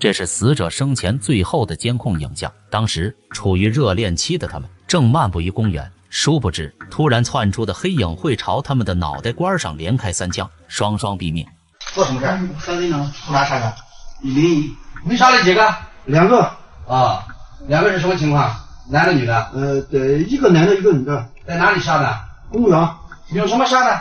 这是死者生前最后的监控影像。当时处于热恋期的他们正漫步于公园，殊不知突然窜出的黑影会朝他们的脑袋瓜上连开三枪，双双毙命。做什么事？三队长，出哪杀人？一零一，没杀了几个？两个啊，两个是什么情况？男的、女的？呃，对，一个男的，一个女的。在哪里杀的？公园。有什么杀的？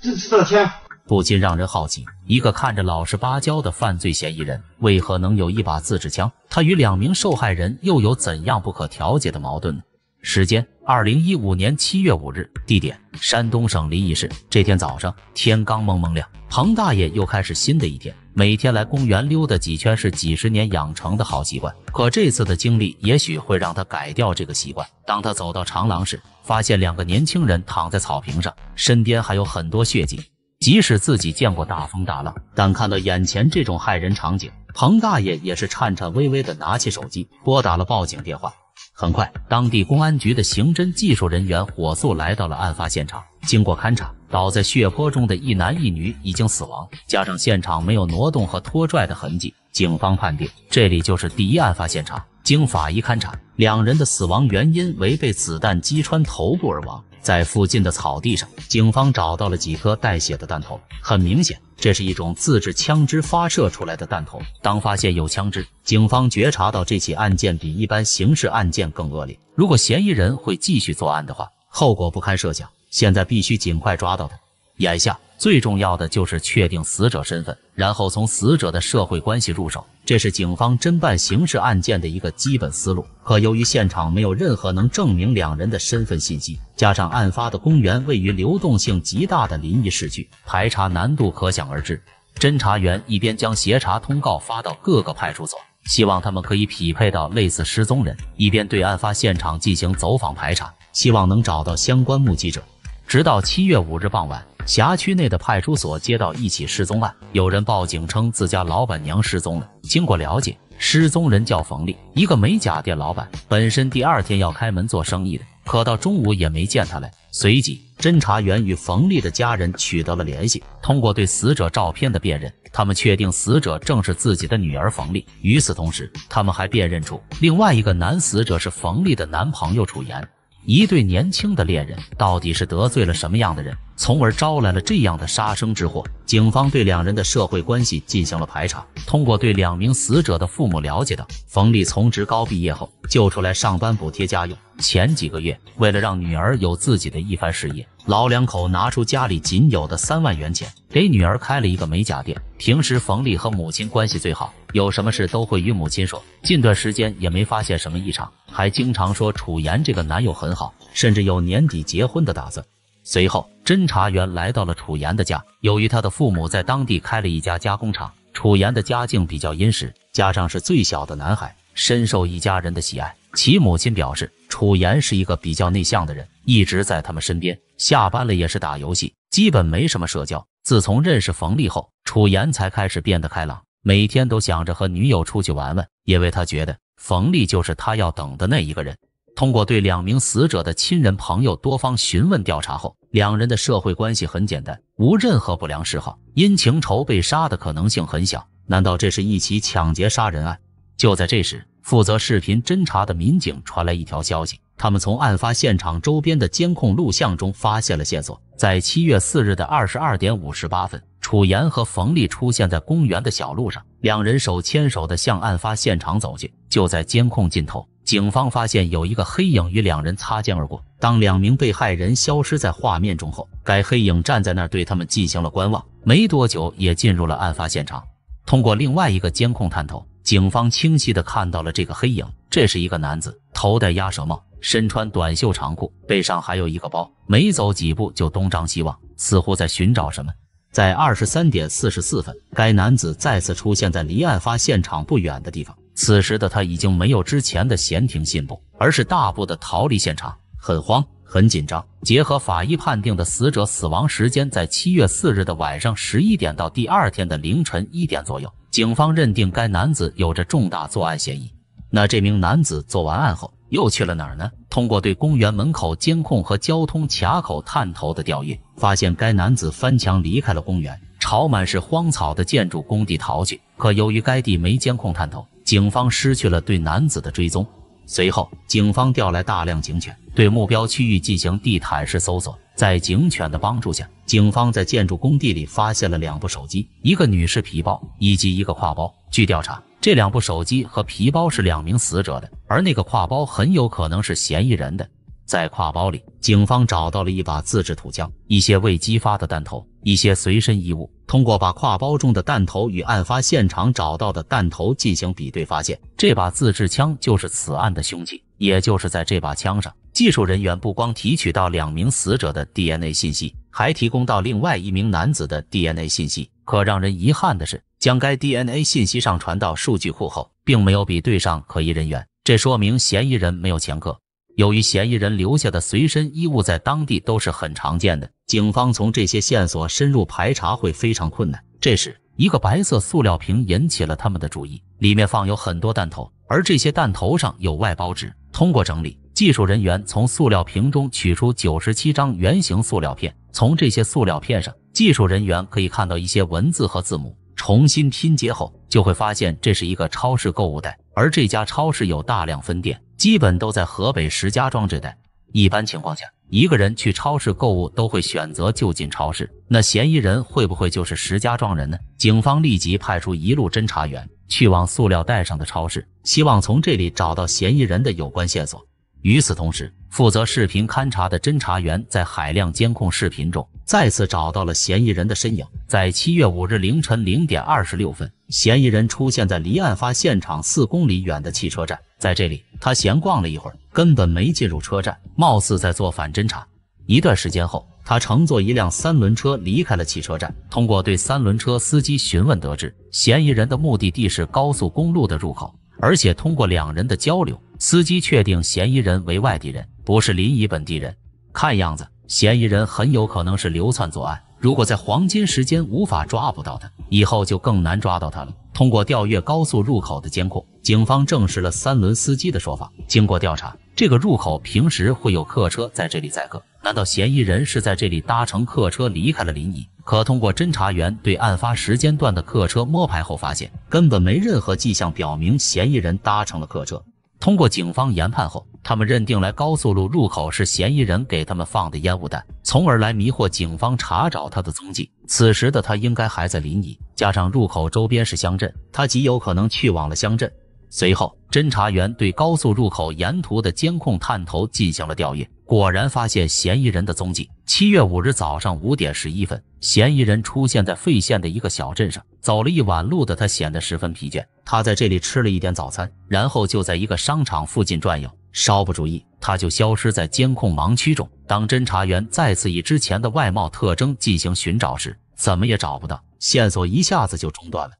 自制的枪。不禁让人好奇，一个看着老实巴交的犯罪嫌疑人为何能有一把自制枪？他与两名受害人又有怎样不可调解的矛盾呢？时间：二零一五年七月五日，地点：山东省临沂市。这天早上，天刚蒙蒙亮，彭大爷又开始新的一天。每天来公园溜达几圈是几十年养成的好习惯，可这次的经历也许会让他改掉这个习惯。当他走到长廊时，发现两个年轻人躺在草坪上，身边还有很多血迹。即使自己见过大风大浪，但看到眼前这种骇人场景，彭大爷也是颤颤巍巍地拿起手机拨打了报警电话。很快，当地公安局的刑侦技术人员火速来到了案发现场。经过勘查，倒在血泊中的一男一女已经死亡，加上现场没有挪动和拖拽的痕迹，警方判定这里就是第一案发现场。经法医勘查，两人的死亡原因为被子弹击穿头部而亡。在附近的草地上，警方找到了几颗带血的弹头。很明显，这是一种自制枪支发射出来的弹头。当发现有枪支，警方觉察到这起案件比一般刑事案件更恶劣。如果嫌疑人会继续作案的话，后果不堪设想。现在必须尽快抓到他。眼下最重要的就是确定死者身份，然后从死者的社会关系入手，这是警方侦办刑事案件的一个基本思路。可由于现场没有任何能证明两人的身份信息，加上案发的公园位于流动性极大的临沂市区，排查难度可想而知。侦查员一边将协查通告发到各个派出所，希望他们可以匹配到类似失踪人，一边对案发现场进行走访排查，希望能找到相关目击者。直到七月五日傍晚。辖区内的派出所接到一起失踪案，有人报警称自家老板娘失踪了。经过了解，失踪人叫冯丽，一个美甲店老板，本身第二天要开门做生意的，可到中午也没见他来。随即，侦查员与冯丽的家人取得了联系，通过对死者照片的辨认，他们确定死者正是自己的女儿冯丽。与此同时，他们还辨认出另外一个男死者是冯丽的男朋友楚岩。一对年轻的恋人到底是得罪了什么样的人，从而招来了这样的杀生之祸？警方对两人的社会关系进行了排查，通过对两名死者的父母了解到，冯丽从职高毕业后就出来上班补贴家用。前几个月，为了让女儿有自己的一番事业，老两口拿出家里仅有的三万元钱，给女儿开了一个美甲店。平时，冯丽和母亲关系最好，有什么事都会与母亲说。近段时间也没发现什么异常，还经常说楚言这个男友很好，甚至有年底结婚的打算。随后，侦查员来到了楚言的家。由于他的父母在当地开了一家加工厂，楚言的家境比较殷实，加上是最小的男孩，深受一家人的喜爱。其母亲表示。楚言是一个比较内向的人，一直在他们身边。下班了也是打游戏，基本没什么社交。自从认识冯丽后，楚岩才开始变得开朗，每天都想着和女友出去玩玩，因为他觉得冯丽就是他要等的那一个人。通过对两名死者的亲人朋友多方询问调查后，两人的社会关系很简单，无任何不良嗜好，因情仇被杀的可能性很小。难道这是一起抢劫杀人案？就在这时。负责视频侦查的民警传来一条消息，他们从案发现场周边的监控录像中发现了线索。在七月四日的二十二点五十八分，楚岩和冯丽出现在公园的小路上，两人手牵手的向案发现场走去。就在监控镜头，警方发现有一个黑影与两人擦肩而过。当两名被害人消失在画面中后，该黑影站在那儿对他们进行了观望。没多久，也进入了案发现场。通过另外一个监控探头。警方清晰地看到了这个黑影，这是一个男子，头戴鸭舌帽，身穿短袖长裤，背上还有一个包。没走几步就东张西望，似乎在寻找什么。在二十三点四十四分，该男子再次出现在离案发现场不远的地方。此时的他已经没有之前的闲庭信步，而是大步地逃离现场，很慌。很紧张。结合法医判定的死者死亡时间在七月四日的晚上十一点到第二天的凌晨一点左右，警方认定该男子有着重大作案嫌疑。那这名男子做完案后又去了哪儿呢？通过对公园门口监控和交通卡口探头的调阅，发现该男子翻墙离开了公园，朝满是荒草的建筑工地逃去。可由于该地没监控探头，警方失去了对男子的追踪。随后，警方调来大量警犬，对目标区域进行地毯式搜索。在警犬的帮助下，警方在建筑工地里发现了两部手机、一个女士皮包以及一个挎包。据调查，这两部手机和皮包是两名死者的，而那个挎包很有可能是嫌疑人的。在挎包里，警方找到了一把自制土枪、一些未激发的弹头、一些随身衣物。通过把挎包中的弹头与案发现场找到的弹头进行比对，发现这把自制枪就是此案的凶器。也就是在这把枪上，技术人员不光提取到两名死者的 DNA 信息，还提供到另外一名男子的 DNA 信息。可让人遗憾的是，将该 DNA 信息上传到数据库后，并没有比对上可疑人员，这说明嫌疑人没有前科。由于嫌疑人留下的随身衣物在当地都是很常见的，警方从这些线索深入排查会非常困难。这时，一个白色塑料瓶引起了他们的注意，里面放有很多弹头，而这些弹头上有外包纸。通过整理，技术人员从塑料瓶中取出九十七张圆形塑料片，从这些塑料片上，技术人员可以看到一些文字和字母。重新拼接后，就会发现这是一个超市购物袋。而这家超市有大量分店，基本都在河北石家庄这带。一般情况下，一个人去超市购物都会选择就近超市。那嫌疑人会不会就是石家庄人呢？警方立即派出一路侦查员去往塑料袋上的超市，希望从这里找到嫌疑人的有关线索。与此同时，负责视频勘查的侦查员在海量监控视频中再次找到了嫌疑人的身影。在七月五日凌晨零点二十六分，嫌疑人出现在离案发现场四公里远的汽车站，在这里，他闲逛了一会儿，根本没进入车站，貌似在做反侦查。一段时间后，他乘坐一辆三轮车离开了汽车站。通过对三轮车司机询问得知，嫌疑人的目的地是高速公路的入口，而且通过两人的交流。司机确定嫌疑人为外地人，不是临沂本地人。看样子，嫌疑人很有可能是流窜作案。如果在黄金时间无法抓捕到他，以后就更难抓到他了。通过调阅高速入口的监控，警方证实了三轮司机的说法。经过调查，这个入口平时会有客车在这里载客。难道嫌疑人是在这里搭乘客车离开了临沂？可通过侦查员对案发时间段的客车摸排后发现，根本没任何迹象表明嫌疑人搭乘了客车。通过警方研判后，他们认定来高速路入口是嫌疑人给他们放的烟雾弹，从而来迷惑警方查找他的踪迹。此时的他应该还在临沂，加上入口周边是乡镇，他极有可能去往了乡镇。随后，侦查员对高速入口沿途的监控探头进行了调阅，果然发现嫌疑人的踪迹。七月五日早上五点十一分。嫌疑人出现在费县的一个小镇上，走了一晚路的他显得十分疲倦。他在这里吃了一点早餐，然后就在一个商场附近转悠，稍不注意他就消失在监控盲区中。当侦查员再次以之前的外貌特征进行寻找时，怎么也找不到，线索一下子就中断了。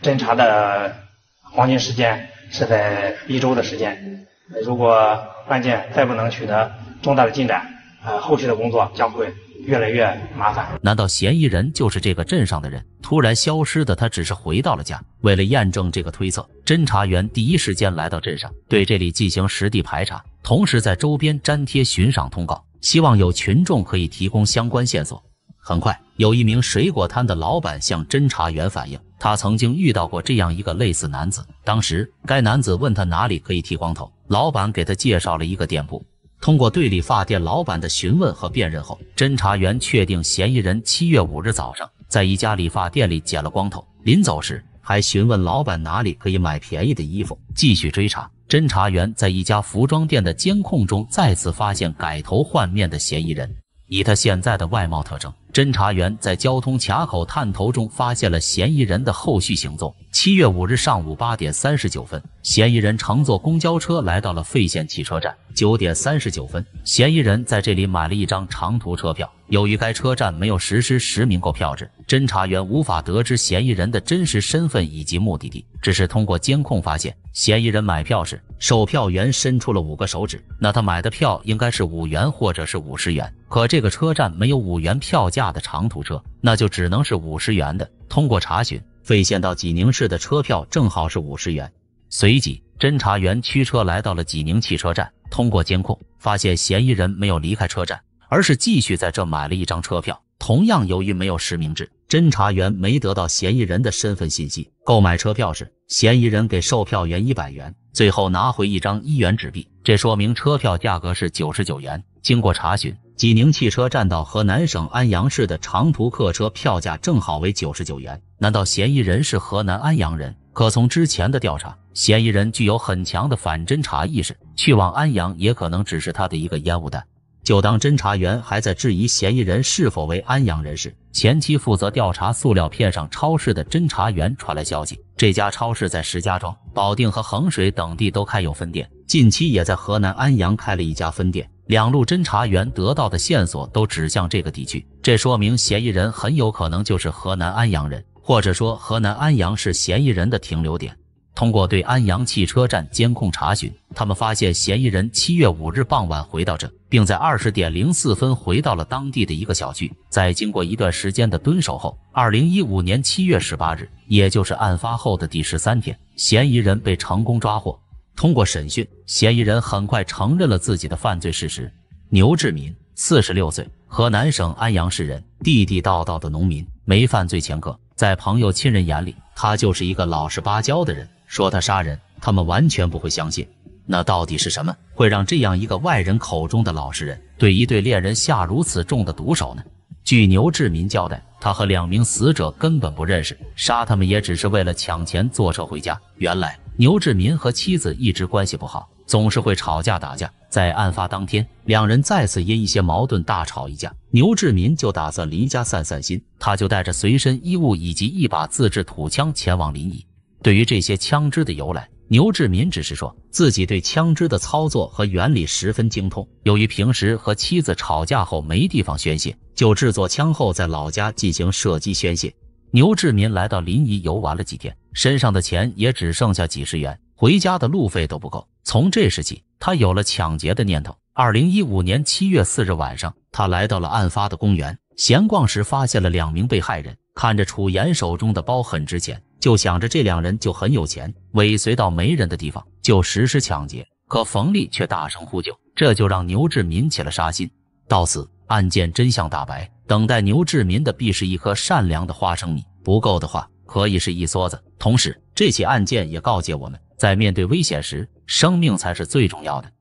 侦查的黄金时间是在一周的时间，如果案件再不能取得重大的进展，呃，后续的工作将会。越来越麻烦。难道嫌疑人就是这个镇上的人？突然消失的他，只是回到了家。为了验证这个推测，侦查员第一时间来到镇上，对这里进行实地排查，同时在周边粘贴寻赏通告，希望有群众可以提供相关线索。很快，有一名水果摊的老板向侦查员反映，他曾经遇到过这样一个类似男子。当时，该男子问他哪里可以剃光头，老板给他介绍了一个店铺。通过对理发店老板的询问和辨认后，侦查员确定嫌疑人七月五日早上在一家理发店里剪了光头，临走时还询问老板哪里可以买便宜的衣服。继续追查，侦查员在一家服装店的监控中再次发现改头换面的嫌疑人。以他现在的外貌特征，侦查员在交通卡口探头中发现了嫌疑人的后续行踪。七月五日上午八点三十九分，嫌疑人乘坐公交车来到了费县汽车站。九点三十九分，嫌疑人在这里买了一张长途车票。由于该车站没有实施实名购票制，侦查员无法得知嫌疑人的真实身份以及目的地，只是通过监控发现，嫌疑人买票时，售票员伸出了五个手指。那他买的票应该是五元或者是五十元。可这个车站没有五元票价的长途车，那就只能是五十元的。通过查询。费县到济宁市的车票正好是五十元。随即，侦查员驱车来到了济宁汽车站，通过监控发现嫌疑人没有离开车站，而是继续在这买了一张车票。同样，由于没有实名制，侦查员没得到嫌疑人的身份信息。购买车票时，嫌疑人给售票员一百元，最后拿回一张一元纸币，这说明车票价格是九十九元。经过查询。济宁汽车站到河南省安阳市的长途客车票价正好为九十九元，难道嫌疑人是河南安阳人？可从之前的调查，嫌疑人具有很强的反侦查意识，去往安阳也可能只是他的一个烟雾弹。就当侦查员还在质疑嫌疑人是否为安阳人士，前期负责调查塑料片上超市的侦查员传来消息，这家超市在石家庄、保定和衡水等地都开有分店，近期也在河南安阳开了一家分店。两路侦查员得到的线索都指向这个地区，这说明嫌疑人很有可能就是河南安阳人，或者说河南安阳是嫌疑人的停留点。通过对安阳汽车站监控查询，他们发现嫌疑人七月五日傍晚回到这，并在二十点零四分回到了当地的一个小区。在经过一段时间的蹲守后，二零一五年七月十八日，也就是案发后的第十三天，嫌疑人被成功抓获。通过审讯，嫌疑人很快承认了自己的犯罪事实。牛志民，四十六岁，河南省安阳市人，地地道道的农民，没犯罪前科，在朋友、亲人眼里，他就是一个老实巴交的人。说他杀人，他们完全不会相信。那到底是什么会让这样一个外人口中的老实人，对一对恋人下如此重的毒手呢？据牛志民交代，他和两名死者根本不认识，杀他们也只是为了抢钱坐车回家。原来。牛志民和妻子一直关系不好，总是会吵架打架。在案发当天，两人再次因一些矛盾大吵一架。牛志民就打算离家散散心，他就带着随身衣物以及一把自制土枪前往临沂。对于这些枪支的由来，牛志民只是说自己对枪支的操作和原理十分精通。由于平时和妻子吵架后没地方宣泄，就制作枪后在老家进行射击宣泄。牛志民来到临沂游玩了几天。身上的钱也只剩下几十元，回家的路费都不够。从这时起，他有了抢劫的念头。二零一五年七月四日晚上，他来到了案发的公园，闲逛时发现了两名被害人，看着楚岩手中的包很值钱，就想着这两人就很有钱，尾随到没人的地方就实施抢劫。可冯丽却大声呼救，这就让牛志民起了杀心。到此，案件真相大白，等待牛志民的必是一颗善良的花生米。不够的话。可以是一梭子。同时，这起案件也告诫我们，在面对危险时，生命才是最重要的。